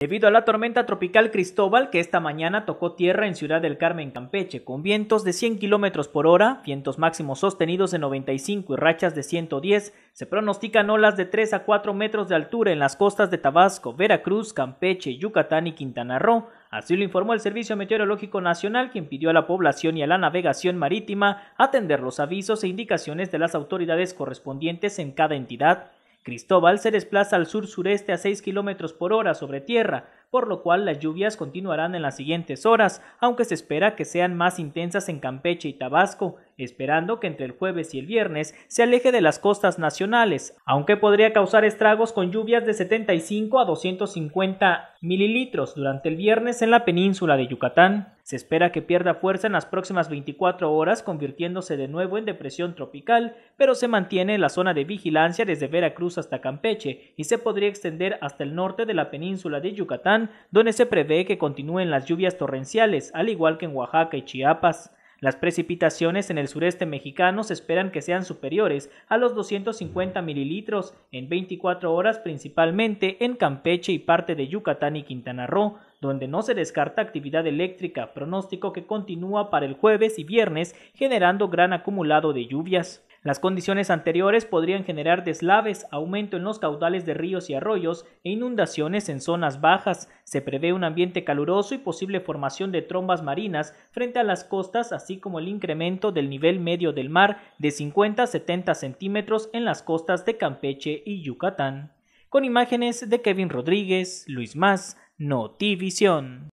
Debido a la tormenta tropical Cristóbal que esta mañana tocó tierra en Ciudad del Carmen, Campeche, con vientos de 100 kilómetros por hora, vientos máximos sostenidos de 95 y rachas de 110, se pronostican olas de 3 a 4 metros de altura en las costas de Tabasco, Veracruz, Campeche, Yucatán y Quintana Roo. Así lo informó el Servicio Meteorológico Nacional, quien pidió a la población y a la navegación marítima atender los avisos e indicaciones de las autoridades correspondientes en cada entidad Cristóbal se desplaza al sur-sureste a seis kilómetros por hora sobre tierra, por lo cual las lluvias continuarán en las siguientes horas, aunque se espera que sean más intensas en Campeche y Tabasco, esperando que entre el jueves y el viernes se aleje de las costas nacionales, aunque podría causar estragos con lluvias de 75 a 250 mililitros durante el viernes en la península de Yucatán. Se espera que pierda fuerza en las próximas 24 horas, convirtiéndose de nuevo en depresión tropical, pero se mantiene en la zona de vigilancia desde Veracruz hasta Campeche y se podría extender hasta el norte de la península de Yucatán donde se prevé que continúen las lluvias torrenciales, al igual que en Oaxaca y Chiapas. Las precipitaciones en el sureste mexicano se esperan que sean superiores a los 250 mililitros en 24 horas principalmente en Campeche y parte de Yucatán y Quintana Roo, donde no se descarta actividad eléctrica, pronóstico que continúa para el jueves y viernes generando gran acumulado de lluvias. Las condiciones anteriores podrían generar deslaves, aumento en los caudales de ríos y arroyos e inundaciones en zonas bajas. Se prevé un ambiente caluroso y posible formación de trombas marinas frente a las costas, así como el incremento del nivel medio del mar de 50 a 70 centímetros en las costas de Campeche y Yucatán. Con imágenes de Kevin Rodríguez, Luis Más, Notivisión.